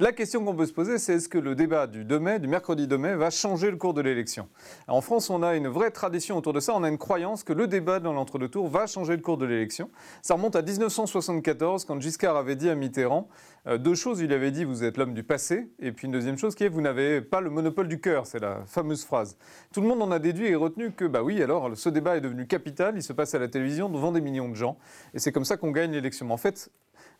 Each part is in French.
La question qu'on peut se poser, c'est est-ce que le débat du 2 mai, du mercredi 2 mai, va changer le cours de l'élection En France, on a une vraie tradition autour de ça, on a une croyance que le débat dans l'entre-deux tours va changer le cours de l'élection. Ça remonte à 1974, quand Giscard avait dit à Mitterrand euh, deux choses. Il avait dit Vous êtes l'homme du passé, et puis une deuxième chose qui est Vous n'avez pas le monopole du cœur. C'est la fameuse phrase. Tout le monde en a déduit et retenu que, bah oui, alors ce débat est devenu capital, il se passe à la télévision devant des millions de gens, et c'est comme ça qu'on gagne l'élection. En fait,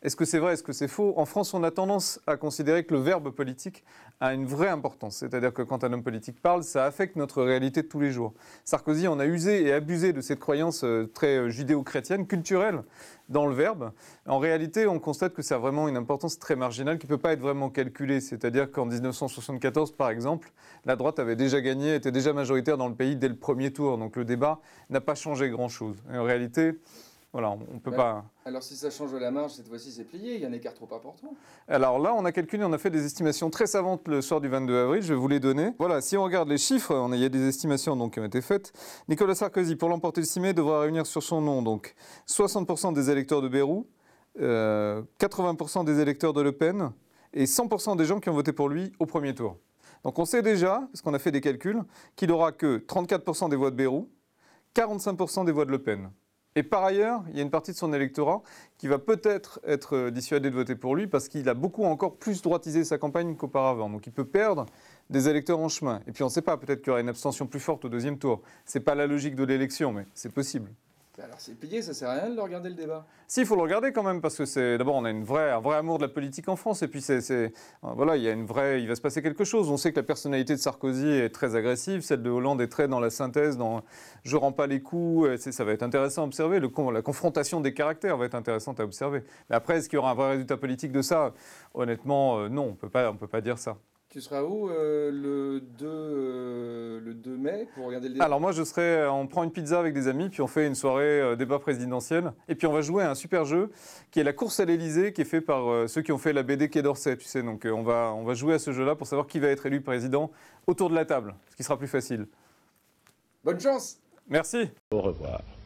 est-ce que c'est vrai, est-ce que c'est faux En France, on a tendance à considérer que le verbe politique a une vraie importance. C'est-à-dire que quand un homme politique parle, ça affecte notre réalité de tous les jours. Sarkozy on a usé et abusé de cette croyance euh, très euh, judéo-chrétienne, culturelle, dans le verbe. En réalité, on constate que ça a vraiment une importance très marginale qui ne peut pas être vraiment calculée. C'est-à-dire qu'en 1974, par exemple, la droite avait déjà gagné, était déjà majoritaire dans le pays dès le premier tour. Donc le débat n'a pas changé grand-chose. En réalité, on, peut alors, bah, pas. Alors si ça change la marge, cette fois-ci c'est plié, il y a un écart trop important. Alors là, on a calculé, on a fait des estimations très savantes le soir du 22 avril, je vais vous les donner. Voilà, si on regarde les chiffres, on a, il y a des estimations donc, qui ont été faites. Nicolas Sarkozy, pour l'emporter le 6 mai, devra réunir sur son nom donc 60% des électeurs de Bérou, 80% euh, des électeurs de Le Pen et 100% des gens qui ont voté pour lui au premier tour. Donc on sait déjà, parce qu'on a fait des calculs, qu'il n'aura que 34% des voix de Bérou, 45% des voix de Le Pen. Et par ailleurs, il y a une partie de son électorat qui va peut-être être euh, dissuadée de voter pour lui parce qu'il a beaucoup encore plus droitisé sa campagne qu'auparavant. Donc il peut perdre des électeurs en chemin. Et puis on ne sait pas, peut-être qu'il y aura une abstention plus forte au deuxième tour. Ce n'est pas la logique de l'élection, mais c'est possible. Alors c'est payé, ça sert à rien de regarder le débat. Si, il faut le regarder quand même, parce que c'est d'abord on a une vraie, un vrai amour de la politique en France, et puis c'est, voilà, il y a une vraie, il va se passer quelque chose. On sait que la personnalité de Sarkozy est très agressive, celle de Hollande est très dans la synthèse, dans je rends pas les coups, ça va être intéressant à observer. Le, la confrontation des caractères va être intéressante à observer. Mais après, est-ce qu'il y aura un vrai résultat politique de ça Honnêtement, euh, non, on peut pas, on peut pas dire ça. Tu seras où euh, le 2 alors moi, je serais, euh, on prend une pizza avec des amis, puis on fait une soirée euh, débat présidentiel, et puis on va jouer à un super jeu qui est la course à l'Elysée, qui est fait par euh, ceux qui ont fait la BD Quai d'Orsay, tu sais. Donc on va, on va jouer à ce jeu-là pour savoir qui va être élu président autour de la table, ce qui sera plus facile. Bonne chance Merci Au revoir.